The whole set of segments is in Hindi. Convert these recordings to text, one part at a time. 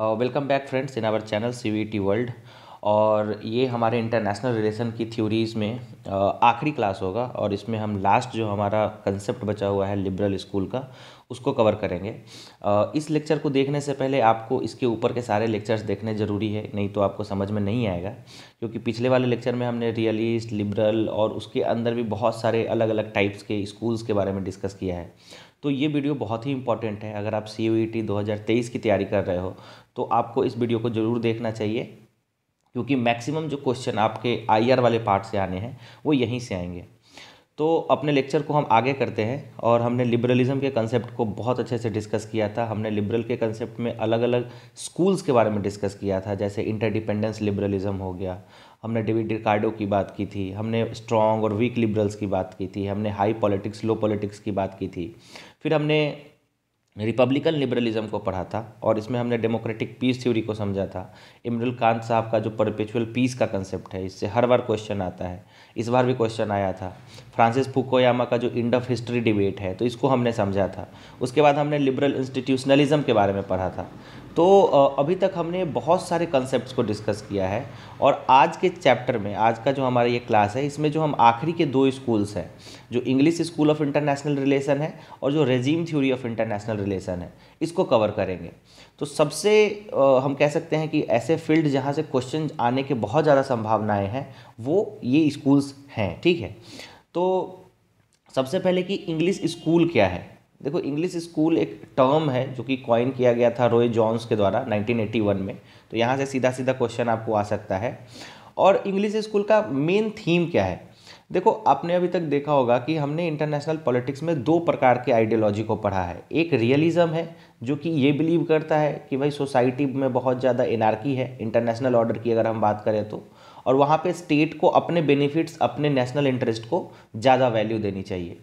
Welcome back friends in our channel C V T world और ये हमारे इंटरनेशनल रिलेशन की थ्योरीज़ में uh, आखिरी क्लास होगा और इसमें हम लास्ट जो हमारा कंसेप्ट बचा हुआ है लिबरल स्कूल का उसको कवर करेंगे uh, इस लेक्चर को देखने से पहले आपको इसके ऊपर के सारे लेक्चर्स देखने ज़रूरी है नहीं तो आपको समझ में नहीं आएगा क्योंकि पिछले वाले लेक्चर में हमने रियलिस्ट लिबरल और उसके अंदर भी बहुत सारे अलग अलग टाइप्स के स्कूल्स के बारे में डिस्कस किया है तो ये वीडियो बहुत ही इंपॉर्टेंट है अगर आप सी यू ई टी दो हज़ार तेईस की तैयारी कर रहे हो तो आपको इस वीडियो को ज़रूर देखना चाहिए क्योंकि मैक्सिमम जो क्वेश्चन आपके आई आर वाले पार्ट से आने हैं वो यहीं से आएंगे तो अपने लेक्चर को हम आगे करते हैं और हमने लिबरलिज़म के कंसेप्ट को बहुत अच्छे से डिस्कस किया था हमने लिबरल के कंसेप्ट में अलग अलग स्कूल्स के बारे में डिस्कस किया था जैसे इंटरडिपेंडेंस लिबरलिज़म हो गया हमने डेविड रिकार्डो की बात की थी हमने स्ट्रॉन्ग और वीक लिबरल्स की बात की थी हमने हाई पॉलिटिक्स लो पॉलिटिक्स की बात की थी फिर हमने रिपब्लिकन लिबरलिज्म को पढ़ा था और इसमें हमने डेमोक्रेटिक पीस थ्योरी को समझा था इमरुल कांत साहब का जो परपेचुअल पीस का कंसेप्ट है इससे हर बार क्वेश्चन आता है इस बार भी क्वेश्चन आया था फ्रांसिस फुकोयामा का जो इंड ऑफ हिस्ट्री डिबेट है तो इसको हमने समझा था उसके बाद हमने लिबरल इंस्टीट्यूशनलिज्म के बारे में पढ़ा था तो अभी तक हमने बहुत सारे कंसेप्ट को डिस्कस किया है और आज के चैप्टर में आज का जो हमारा ये क्लास है इसमें जो हम आखिरी के दो स्कूल्स हैं जो English school of international relation है और जो regime theory of international relation है इसको कवर करेंगे तो सबसे हम कह सकते हैं कि ऐसे फील्ड जहाँ से क्वेश्चन आने के बहुत ज़्यादा संभावनाएँ हैं वो ये स्कूल्स हैं ठीक है तो सबसे पहले कि इंग्लिश स्कूल क्या है देखो इंग्लिश स्कूल एक टर्म है जो कि कॉइन किया गया था रोय जॉन्स के द्वारा 1981 में तो यहाँ से सीधा सीधा क्वेश्चन आपको आ सकता है और इंग्लिश स्कूल का मेन थीम क्या है देखो आपने अभी तक देखा होगा कि हमने इंटरनेशनल पॉलिटिक्स में दो प्रकार के आइडियोलॉजी को पढ़ा है एक रियलिज्म है जो कि ये बिलीव करता है कि भाई सोसाइटी में बहुत ज़्यादा इनार्की है इंटरनेशनल ऑर्डर की अगर हम बात करें तो और वहाँ पे स्टेट को अपने बेनिफिट्स अपने नेशनल इंटरेस्ट को ज़्यादा वैल्यू देनी चाहिए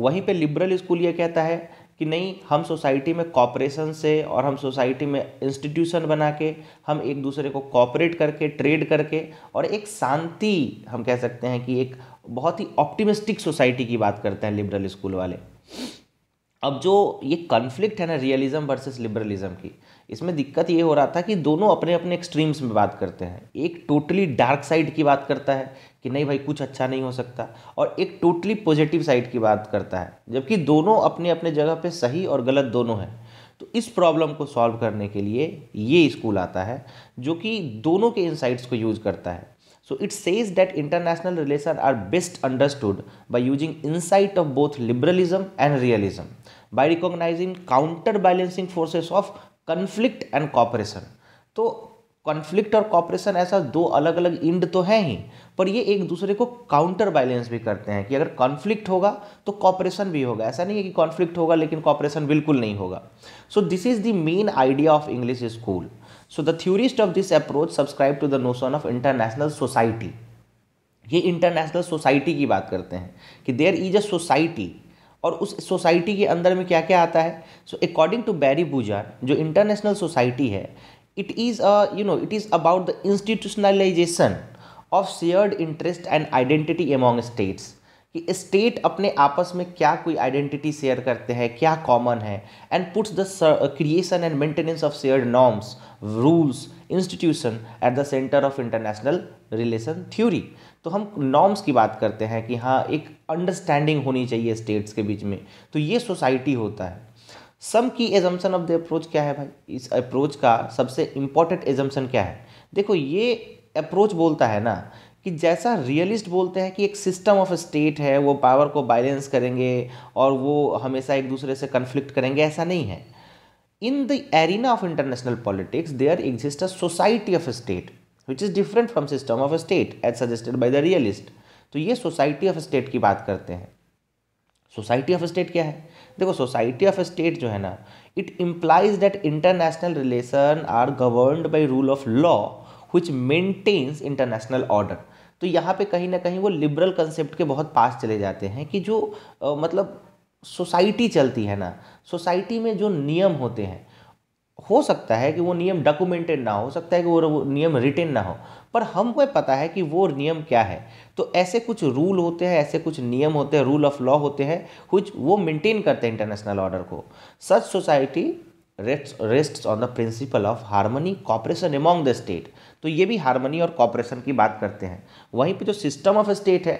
वहीं पे लिबरल स्कूल ये कहता है कि नहीं हम सोसाइटी में कॉपरेशन से और हम सोसाइटी में इंस्टीट्यूशन बना के हम एक दूसरे को कॉपरेट करके ट्रेड करके और एक शांति हम कह सकते हैं कि एक बहुत ही ऑप्टिमिस्टिक सोसाइटी की बात करते हैं लिबरल स्कूल वाले अब जो ये कन्फ्लिक्ट है ना रियलिज्म वर्सेस लिबरलिज्म की इसमें दिक्कत ये हो रहा था कि दोनों अपने अपने एक्सट्रीम्स में बात करते हैं एक टोटली डार्क साइड की बात करता है कि नहीं भाई कुछ अच्छा नहीं हो सकता और एक टोटली पॉजिटिव साइड की बात करता है जबकि दोनों अपने अपने जगह पे सही और गलत दोनों हैं तो इस प्रॉब्लम को सॉल्व करने के लिए ये स्कूल आता है जो कि दोनों के इनसाइट्स को यूज़ करता है So it says that international relations are best understood by using insight of both liberalism and realism, by recognizing counterbalancing forces of conflict and cooperation. तो कॉन्फ्लिक्ट और कॉपरेशन ऐसा दो अलग अलग इंड तो है ही पर ये एक दूसरे को काउंटर बैलेंस भी करते हैं कि अगर कॉन्फ्लिक्ट होगा तो कॉपरेशन भी होगा ऐसा नहीं है कि कॉन्फ्लिक्ट होगा लेकिन कॉपरेशन बिल्कुल नहीं होगा so this is the main idea of English school so the theorist of this approach subscribe to the notion of international society ये इंटरनेशनल सोसाइटी की बात करते हैं कि देयर इज अ सोसाइटी और उस सोसाइटी के अंदर में क्या क्या आता है so according to Barry Buzan जो इंटरनेशनल सोसाइटी है it is a you know it is about the institutionalisation of shared interest and identity among states कि स्टेट अपने आपस में क्या कोई आइडेंटिटी शेयर करते हैं क्या कॉमन है and puts the creation and maintenance of share norms rules institution at the centre of international relation theory तो हम नॉर्म्स की बात करते हैं कि हाँ एक अंडरस्टैंडिंग होनी चाहिए स्टेट्स के बीच में तो ये सोसाइटी होता है सम की एजम्सन ऑफ द अप्रोच क्या है भाई इस अप्रोच का सबसे इम्पॉर्टेंट एजम्पन क्या है देखो ये अप्रोच बोलता है ना कि जैसा रियलिस्ट बोलते हैं कि एक सिस्टम ऑफ स्टेट है वो पावर को बैलेंस करेंगे और वो हमेशा एक दूसरे से कन्फ्लिक्ट करेंगे ऐसा नहीं है in the arena of international politics there exist a society of state which is different from system of state as suggested by the realist तो ये सोसाइटी ऑफ स्टेट की बात करते हैं सोसाइटी ऑफ स्टेट क्या है देखो सोसाइटी ऑफ स्टेट जो है ना it implies that international relation are governed by rule of law which maintains international order तो यहाँ पे कहीं ना कहीं वो लिबरल कंसेप्ट के बहुत पास चले जाते हैं कि जो आ, मतलब सोसाइटी चलती है ना सोसाइटी में जो नियम होते हैं हो सकता है कि वो नियम डॉक्यूमेंटेड ना हो सकता है कि वो नियम रिटेन ना हो पर हमको पता है कि वो नियम क्या है तो ऐसे कुछ रूल होते हैं ऐसे कुछ नियम होते हैं रूल ऑफ लॉ होते हैं कुछ वो मेंटेन करते हैं इंटरनेशनल ऑर्डर को such society rest rest on the principle of harmony cooperation among the state तो ये भी हारमोनी और कॉपरेशन की बात करते हैं वहीं पे जो सिस्टम ऑफ स्टेट है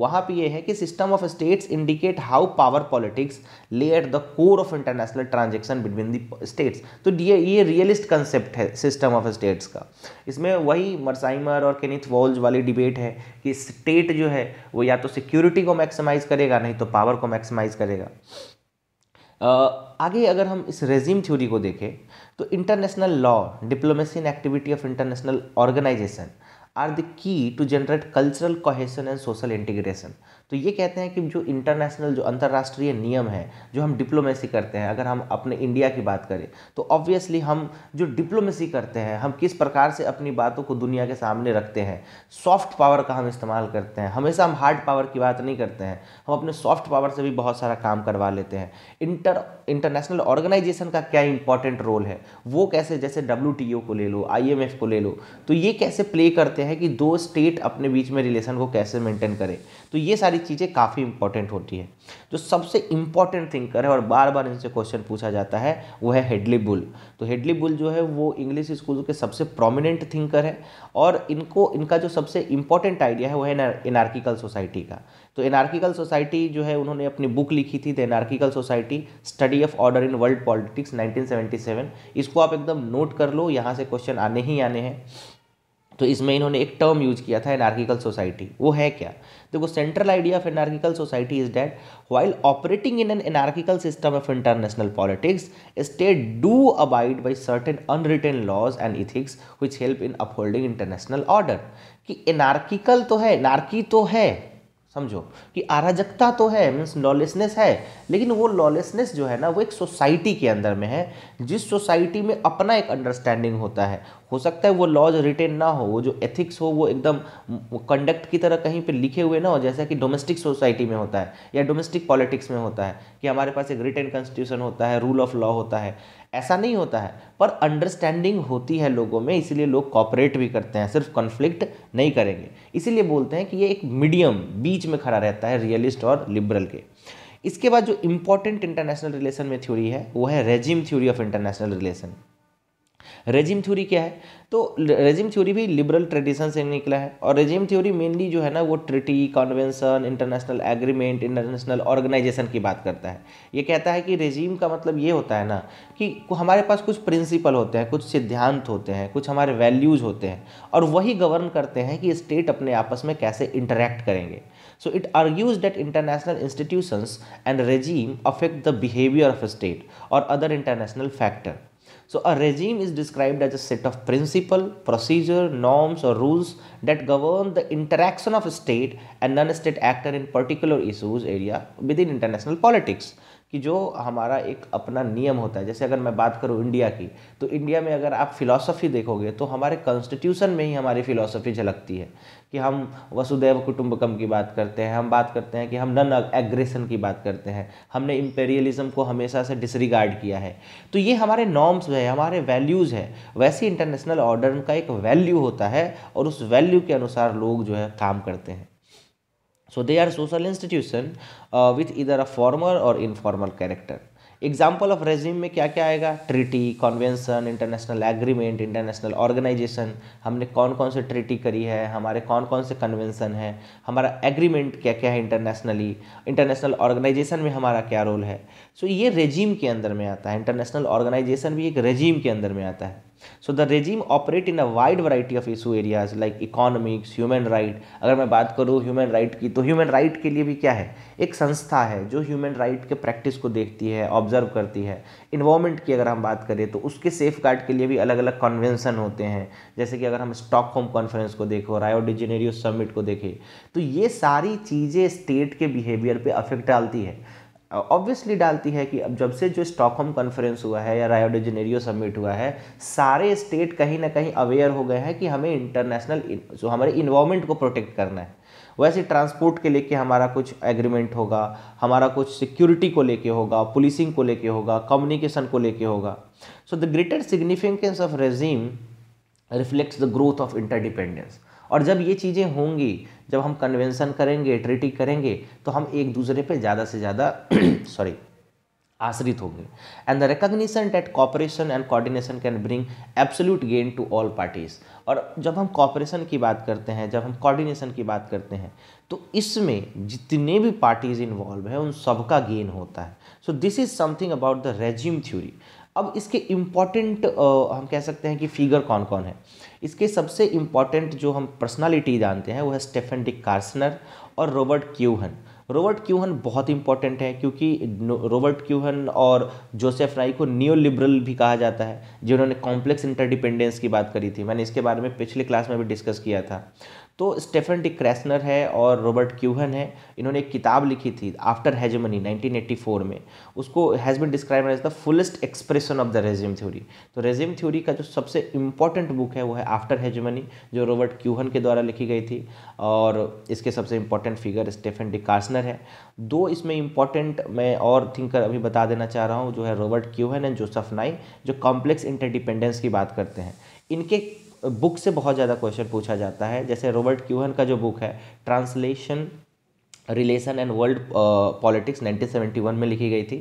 वहाँ पे ये है कि system of states indicate how power politics lie at the core of international transaction between the states तो ये ये रियलिस्ट कंसेप्ट है सिस्टम ऑफ स्टेट्स का इसमें वही मरसाइमर और केनिथ वॉल्ज वाली डिबेट है कि स्टेट जो है वो या तो सिक्योरिटी को मैक्सिमाइज करेगा नहीं तो पावर को मैक्सिमाइज करेगा आगे अगर हम इस रेजिम थ्योरी को देखें तो international law diplomacy in activity of international organisation are the key to generate cultural cohesion and social integration तो ये कहते हैं कि जो इंटरनेशनल जो अंतर्राष्ट्रीय नियम है जो हम डिप्लोमेसी करते हैं अगर हम अपने इंडिया की बात करें तो ऑब्वियसली हम जो डिप्लोमेसी करते हैं हम किस प्रकार से अपनी बातों को दुनिया के सामने रखते हैं सॉफ्ट पावर का हम इस्तेमाल करते हैं हमेशा हम हार्ड पावर की बात नहीं करते हैं हम अपने सॉफ्ट पावर से भी बहुत सारा काम करवा लेते हैं इंटर इंटरनेशनल ऑर्गेनाइजेशन का क्या इंपॉर्टेंट रोल है वो कैसे जैसे डब्ल्यू को ले लो आई को ले लो तो ये कैसे प्ले करते हैं हैं कि दो स्टेट अपने बीच में रिलेशन को कैसे मेंटेन करें तो ये सारी चीज़ें काफ़ी इंपॉर्टेंट होती है जो सबसे इंपॉर्टेंट थिंकर है और बार बार इनसे क्वेश्चन पूछा जाता है वो है हेडली बुल तो हेडली बुल जो है वो इंग्लिश स्कूल के सबसे प्रोमिनेंट थिंकर है और इनको इनका जो सबसे इंपॉर्टेंट आइडिया है वो है इनार्किकल सोसाइटी का तो इनार्किकल सोसाइटी जो है उन्होंने अपनी बुक लिखी थी the anarchical society study of order in world politics 1977 इसको आप एकदम नोट कर लो यहाँ से क्वेश्चन आने ही आने हैं तो इसमें इन्होंने एक टर्म यूज किया था एनार्किकल सोसाइटी वो है क्या देखो central idea of anarchical society is that while operating in an anarchical system of international politics state do abide by certain unwritten laws and ethics which help in upholding international order कि एनार्किकल तो है नार्की तो है समझो कि अराजकता तो है मीन्स लॉलेसनेस है लेकिन वो लॉलेसनेस जो है ना वो एक सोसाइटी के अंदर में है जिस सोसाइटी में अपना एक अंडरस्टैंडिंग होता है हो सकता है वो लॉज रिटेन ना हो वो जो एथिक्स हो वो एकदम कंडक्ट की तरह कहीं पे लिखे हुए ना हो जैसा कि डोमेस्टिक सोसाइटी में होता है या डोमेस्टिक पॉलिटिक्स में होता है कि हमारे पास एक रिटेन कॉन्स्टिट्यूशन होता है रूल ऑफ लॉ होता है ऐसा नहीं होता है पर अंडरस्टैंडिंग होती है लोगों में इसीलिए लोग कॉपरेट भी करते हैं सिर्फ कॉन्फ्लिक्ट नहीं करेंगे इसीलिए बोलते हैं कि ये एक मीडियम बीच में खड़ा रहता है रियलिस्ट और लिबरल के इसके बाद जो इंपॉर्टेंट इंटरनेशनल रिलेशन में थ्योरी है वो है regime theory of international relation regime theory क्या है तो रेजिम थ्योरी भी लिबरल ट्रेडिशन से निकला है और रेजिम थ्योरी मेनली जो है ना वो treaty convention international agreement international organisation की बात करता है ये कहता है कि रेजिम का मतलब ये होता है ना कि हमारे पास कुछ प्रिंसिपल होते हैं कुछ सिद्धांत होते हैं कुछ हमारे वैल्यूज़ होते हैं और वही गवर्न करते हैं कि स्टेट अपने आपस में कैसे इंटरेक्ट करेंगे So it argues that international institutions and regime affect the behavior of a state or other international factor. So a regime is described as a set of principle, procedure, norms or rules that govern the interaction of a state and non-state actor in particular issues area within international politics. कि जो हमारा एक अपना नियम होता है जैसे अगर मैं बात करूँ इंडिया की तो इंडिया में अगर आप फिलॉसफी देखोगे तो हमारे कॉन्स्टिट्यूशन में ही हमारी फिलॉसफी झलकती है कि हम वसुदेव कुटुंबकम की बात करते हैं हम बात करते हैं कि हम नन एग्रेसन की बात करते हैं हमने इम्पेरियलिज्म को हमेशा से डिसरिगार्ड किया है तो ये हमारे नॉर्म्स है हमारे वैल्यूज़ है वैसे इंटरनेशनल ऑर्डर का एक वैल्यू होता है और उस वैल्यू के अनुसार लोग जो है काम करते हैं so they are social institution with either a formal और informal character example of regime में क्या क्या आएगा treaty convention international agreement international organisation हमने कौन कौन से ट्रिटी करी है हमारे कौन कौन से कन्वेंसन है हमारा एग्रीमेंट क्या क्या है इंटरनेशनली इंटरनेशनल ऑर्गेनाइजेशन में हमारा क्या रोल है सो so, ये रेजिम के अंदर में आता है इंटरनेशनल ऑर्गेनाइजेशन भी एक रेजिम के अंदर में आता है so the regime operate in a wide variety of issue areas like economics human right अगर मैं बात करूँ ह्यूमन राइट की तो ह्यूमन राइट के लिए भी क्या है एक संस्था है जो ह्यूमन राइट के प्रैक्टिस को देखती है ऑब्जर्व करती है इन्वामेंट की अगर हम बात करें तो उसके सेफ गार्ड के लिए भी अलग अलग कन्वेंसन होते हैं जैसे कि अगर हम स्टॉक होम कॉन्फ्रेंस को देखो रायो डिजेनेरियो समिट को देखें तो ये सारी चीज़ें स्टेट के बिहेवियर पर अफेक्ट डालती है ऑब्वियसली डालती है कि अब जब से जो स्टॉकहोम कॉन्फ्रेंस हुआ है या रायोडिजनेरियो समिट हुआ है सारे स्टेट कहीं ना कहीं अवेयर हो गए हैं कि हमें इंटरनेशनल जो हमारे इन्वामेंट को प्रोटेक्ट करना है वैसे ट्रांसपोर्ट के लेके हमारा कुछ एग्रीमेंट होगा हमारा कुछ सिक्योरिटी को लेके होगा पुलिसिंग को लेके होगा कम्युनिकेशन को लेके होगा so the greater significance of regime reflects the growth of interdependence और जब ये चीज़ें होंगी जब हम कन्वेंसन करेंगे ट्रिटी करेंगे तो हम एक दूसरे पे ज़्यादा से ज़्यादा सॉरी आश्रित होंगे and the recognition that cooperation and coordination can bring absolute gain to all parties और जब हम कॉपरेशन की बात करते हैं जब हम कोऑर्डिनेशन की बात करते हैं तो इसमें जितने भी पार्टीज इन्वॉल्व हैं उन सबका गेन होता है so this is something about the regime theory अब इसके इम्पॉर्टेंट uh, हम कह सकते हैं कि फिगर कौन कौन है इसके सबसे इम्पॉर्टेंट जो हम पर्सनालिटी जानते हैं वो है स्टेफन डिक कार्सनर और रॉबर्ट क्यूहन रॉबर्ट क्यूहन बहुत इंपॉर्टेंट है क्योंकि रॉबर्ट क्यूहन और जोसेफ राई को न्यो लिबरल भी कहा जाता है जिन्होंने कॉम्प्लेक्स इंटरडिपेंडेंस की बात करी थी मैंने इसके बारे में पिछले क्लास में भी डिस्कस किया था तो स्टेफन डी क्रैसनर है और रॉबर्ट क्यूहन है इन्होंने एक किताब लिखी थी आफ्टर हेजमनी 1984 में उसको has been describe as the fullest expression of the regime theory तो रेजिम थ्योरी का जो सबसे इम्पॉर्टेंट बुक है वो है आफ्टर हेजमनी जो रॉबर्ट क्यूहन के द्वारा लिखी गई थी और इसके सबसे इम्पॉर्टेंट फिगर स्टेफन डी कार्सनर है दो इसमें इम्पॉर्टेंट मैं और थिंकर अभी बता देना चाह रहा हूँ जो है रॉबर्ट क्यूहन एंड जोसफ नाई जो कॉम्प्लेक्स इंटरडिपेंडेंस की बात करते हैं इनके बुक से बहुत ज़्यादा क्वेश्चन पूछा जाता है जैसे रॉबर्ट क्यूहन का जो बुक है translation relation and world politics 1971 में लिखी गई थी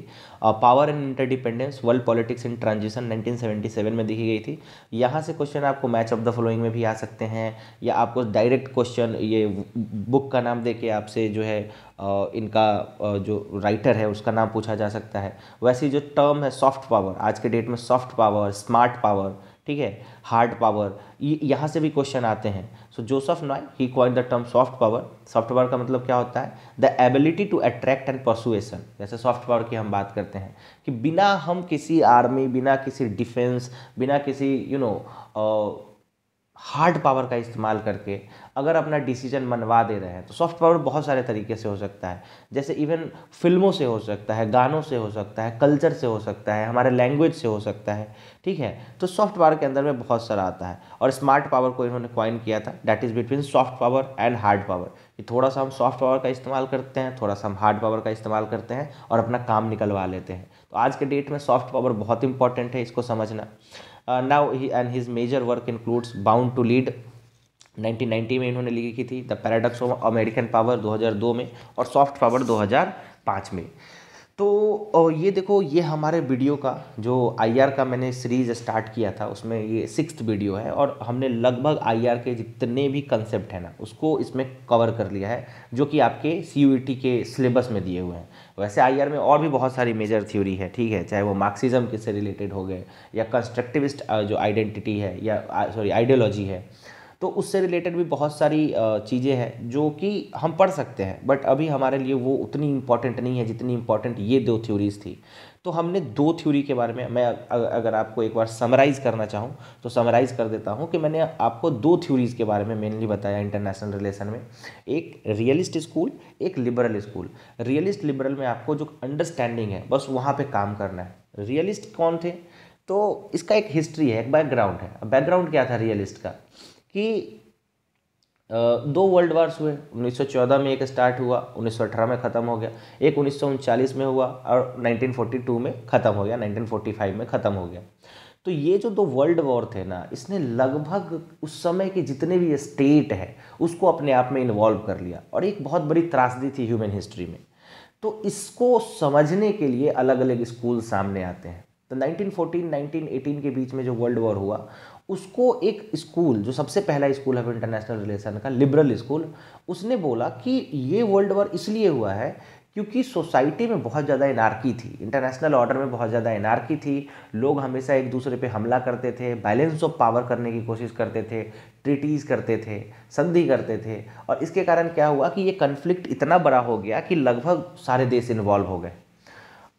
power and interdependence world politics in transition 1977 में लिखी गई थी यहाँ से क्वेश्चन आपको मैच ऑफ द फॉलोइंग में भी आ सकते हैं या आपको डायरेक्ट क्वेश्चन ये बुक का नाम दे के आपसे जो है uh, इनका uh, जो राइटर है उसका नाम पूछा जा सकता है वैसे जो टर्म है सॉफ्ट पावर आज के डेट में सॉफ्ट पावर स्मार्ट पावर ठीक है हार्ड पावर यहाँ से भी क्वेश्चन आते हैं so Joseph Nye he coin the term soft power soft power का मतलब क्या होता है the ability to attract and persuasion जैसे सॉफ्ट पावर की हम बात करते हैं कि बिना हम किसी आर्मी बिना किसी डिफेंस बिना किसी यू नो हार्ड पावर का इस्तेमाल करके अगर अपना डिसीजन मनवा दे रहे हैं तो सॉफ्ट पावर बहुत सारे तरीके से हो सकता है जैसे इवन फिल्मों से हो सकता है गानों से हो सकता है कल्चर से हो सकता है हमारे लैंग्वेज से हो सकता है ठीक है तो सॉफ्ट पावर के अंदर में बहुत सारा आता है और स्मार्ट पावर को इन्होंने क्वाइन किया था that is between soft power and hard power कि थोड़ा सा हम सॉफ्ट पावर का इस्तेमाल करते हैं थोड़ा सा हम हार्ड पावर का इस्तेमाल करते हैं और अपना काम निकलवा लेते हैं तो आज के डेट में सॉफ्ट पावर बहुत इंपॉर्टेंट है इसको समझना now he and his major work includes bound to lead 1990 में इन्होंने लिखी थी the paradox of American power 2002 में और सॉफ्ट पावर 2005 में तो ये देखो ये हमारे वीडियो का जो आईआर का मैंने सीरीज़ स्टार्ट किया था उसमें ये सिक्स वीडियो है और हमने लगभग आईआर के जितने भी कंसेप्ट हैं ना उसको इसमें कवर कर लिया है जो कि आपके सी e के सिलेबस में दिए हुए हैं वैसे आईआर में और भी बहुत सारी मेजर थ्योरी है ठीक है चाहे वो मार्क्सिज्म के से रिलेटेड हो गए या कंस्ट्रक्टिविस्ट जो आइडेंटिटी है या सॉरी आइडियोलॉजी है तो उससे रिलेटेड भी बहुत सारी चीज़ें हैं जो कि हम पढ़ सकते हैं बट अभी हमारे लिए वो उतनी इम्पॉर्टेंट नहीं है जितनी इम्पॉर्टेंट ये दो थ्योरीज़ थी तो हमने दो थ्योरी के बारे में मैं अगर आपको एक बार समराइज़ करना चाहूँ तो समराइज़ कर देता हूँ कि मैंने आपको दो थ्योरीज़ के बारे में मेनली बताया इंटरनेशनल रिलेशन में एक रियलिस्ट स्कूल एक लिबरल स्कूल रियलिस्ट लिबरल में आपको जो अंडरस्टैंडिंग है बस वहाँ पर काम करना है रियलिस्ट कौन थे तो इसका एक हिस्ट्री है एक बैकग्राउंड है बैकग्राउंड क्या था रियलिस्ट का कि दो वर्ल्ड वार्स हुए 1914 में एक स्टार्ट हुआ 1918 में ख़त्म हो गया एक उन्नीस में हुआ और 1942 में ख़त्म हो गया 1945 में ख़त्म हो गया तो ये जो दो वर्ल्ड वॉर थे ना इसने लगभग उस समय के जितने भी स्टेट हैं उसको अपने आप में इन्वॉल्व कर लिया और एक बहुत बड़ी त्रासदी थी ह्यूमन हिस्ट्री में तो इसको समझने के लिए अलग अलग स्कूल सामने आते हैं तो 1914, 1918 के बीच में जो वर्ल्ड वॉर हुआ उसको एक स्कूल जो सबसे पहला स्कूल है इंटरनेशनल रिलेशन का लिबरल स्कूल उसने बोला कि ये वर्ल्ड वॉर इसलिए हुआ है क्योंकि सोसाइटी में बहुत ज़्यादा इनारकी थी इंटरनेशनल ऑर्डर में बहुत ज़्यादा इनारकी थी लोग हमेशा एक दूसरे पे हमला करते थे बैलेंस ऑफ पावर करने की कोशिश करते थे ट्रिटीज़ करते थे संधि करते थे और इसके कारण क्या हुआ कि ये कन्फ्लिक्ट इतना बड़ा हो गया कि लगभग सारे देश इन्वॉल्व हो गए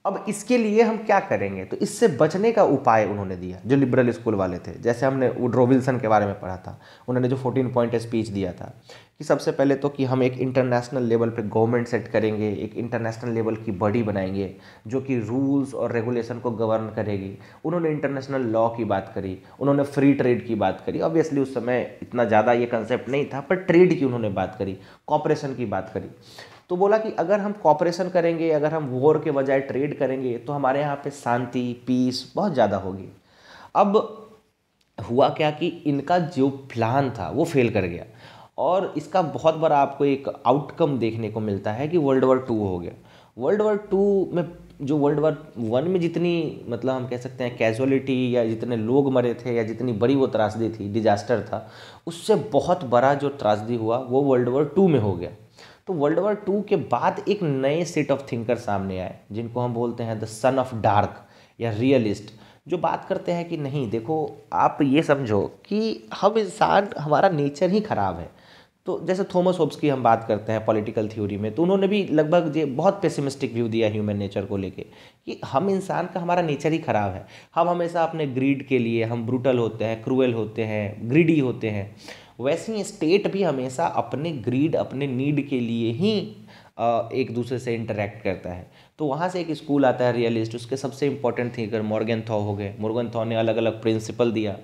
अब इसके लिए हम क्या करेंगे तो इससे बचने का उपाय उन्होंने दिया जो लिबरल स्कूल वाले थे जैसे हमने वो विल्सन के बारे में पढ़ा था उन्होंने जो फोर्टीन पॉइंट स्पीच दिया था कि सबसे पहले तो कि हम एक इंटरनेशनल लेवल पे गवर्नमेंट सेट करेंगे एक इंटरनेशनल लेवल की बॉडी बनाएंगे जो कि रूल्स और रेगुलेशन को गवर्न करेगी उन्होंने इंटरनेशनल लॉ की बात करी उन्होंने फ्री ट्रेड की बात करी ऑब्वियसली उस समय इतना ज़्यादा ये कंसेप्ट नहीं था पर ट्रेड की उन्होंने बात करी कॉपरेशन की बात करी तो बोला कि अगर हम कॉपरेशन करेंगे अगर हम वॉर के बजाय ट्रेड करेंगे तो हमारे यहाँ पे शांति पीस बहुत ज़्यादा होगी अब हुआ क्या कि इनका जो प्लान था वो फेल कर गया और इसका बहुत बड़ा आपको एक आउटकम देखने को मिलता है कि वर्ल्ड वॉर टू हो गया वर्ल्ड वॉर टू में जो वर्ल्ड वॉर वन में जितनी मतलब हम कह सकते हैं कैजुअलिटी या जितने लोग मरे थे या जितनी बड़ी वो त्रासदी थी डिजास्टर था उससे बहुत बड़ा जो त्रासदी हुआ वो वर्ल्ड वॉर टू में हो गया तो वर्ल्ड वॉर टू के बाद एक नए सेट ऑफ थिंकर सामने आए जिनको हम बोलते हैं द सन ऑफ डार्क या रियलिस्ट जो बात करते हैं कि नहीं देखो आप ये समझो कि हम इंसान हमारा नेचर ही ख़राब है तो जैसे थॉमस होब्स की हम बात करते हैं पॉलिटिकल थ्योरी में तो उन्होंने भी लगभग ये बहुत पेसिमिस्टिक व्यू दिया ह्यूमन नेचर को लेके कि हम इंसान का हमारा नेचर ही ख़राब है हम हमेशा अपने ग्रीड के लिए हम ब्रूटल होते हैं क्रूएल होते हैं ग्रीडी होते हैं वैसे ही स्टेट भी हमेशा अपने ग्रीड अपने नीड के लिए ही एक दूसरे से इंटरेक्ट करता है तो वहाँ से एक स्कूल आता है रियलिस्ट उसके सबसे इंपॉर्टेंट थिंकर मॉर्गन थॉ हो गए मॉर्गन थॉ ने अलग अलग प्रिंसिपल दिया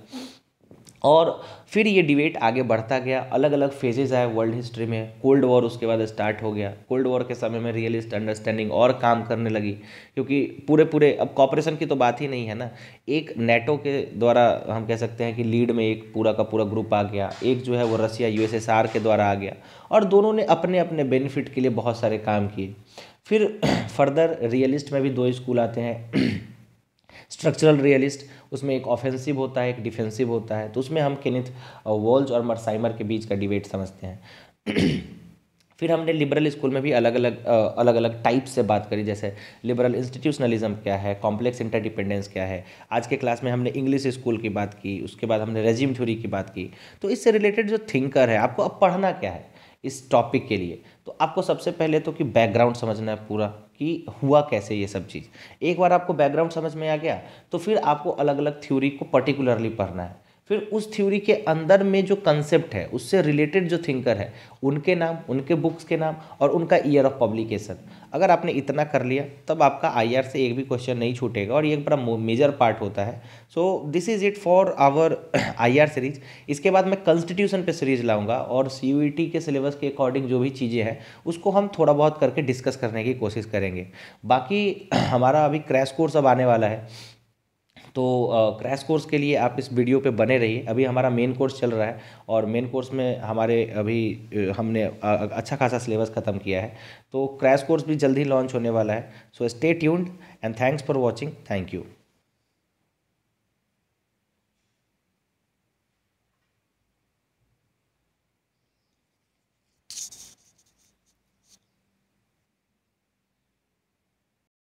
और फिर ये डिबेट आगे बढ़ता गया अलग अलग फेजेज आए वर्ल्ड हिस्ट्री में कोल्ड वॉर उसके बाद स्टार्ट हो गया कोल्ड वॉर के समय में रियलिस्ट अंडरस्टैंडिंग और काम करने लगी क्योंकि पूरे पूरे अब कॉपरेशन की तो बात ही नहीं है ना एक नेटो के द्वारा हम कह सकते हैं कि लीड में एक पूरा का पूरा ग्रुप आ गया एक जो है वो रसिया यू के द्वारा आ गया और दोनों ने अपने अपने बेनिफिट के लिए बहुत सारे काम किए फिर फर्दर रियलिस्ट में भी दो स्कूल आते हैं स्ट्रक्चरल रियलिस्ट उसमें एक ऑफेंसिव होता है एक डिफेंसिव होता है तो उसमें हम केनिथ वॉल्ज uh, और मरसाइमर के बीच का डिबेट समझते हैं फिर हमने लिबरल स्कूल में भी अलग अलग अलग अलग टाइप से बात करी जैसे लिबरल इंस्टीट्यूशनलिज्म क्या है कॉम्प्लेक्स इंटरडिपेंडेंस क्या है आज के क्लास में हमने इंग्लिश स्कूल की बात की उसके बाद हमने रेजिम थ्योरी की बात की तो इससे रिलेटेड जो थिंकर है आपको अब पढ़ना क्या है इस टॉपिक के लिए तो आपको सबसे पहले तो कि बैकग्राउंड समझना है पूरा कि हुआ कैसे ये सब चीज़ एक बार आपको बैकग्राउंड समझ में आ गया तो फिर आपको अलग अलग थ्योरी को पर्टिकुलरली पढ़ना है फिर उस थ्योरी के अंदर में जो कंसेप्ट है उससे रिलेटेड जो थिंकर है उनके नाम उनके बुक्स के नाम और उनका ईयर ऑफ पब्लिकेशन अगर आपने इतना कर लिया तब आपका आई से एक भी क्वेश्चन नहीं छूटेगा और ये एक बड़ा मेजर पार्ट होता है so this is it for our I series इसके बाद मैं कंस्टिट्यूशन पे सीरीज लाऊंगा और सी e के सिलेबस के अकॉर्डिंग जो भी चीज़ें हैं उसको हम थोड़ा बहुत करके डिस्कस करने की कोशिश करेंगे बाकी हमारा अभी क्रैश कोर्स अब आने वाला है तो क्रैश कोर्स के लिए आप इस वीडियो पे बने रहिए अभी हमारा मेन कोर्स चल रहा है और मेन कोर्स में हमारे अभी हमने अच्छा खासा सिलेबस ख़त्म किया है तो क्रैश कोर्स भी जल्द ही लॉन्च होने वाला है so stay tuned and thanks for watching thank you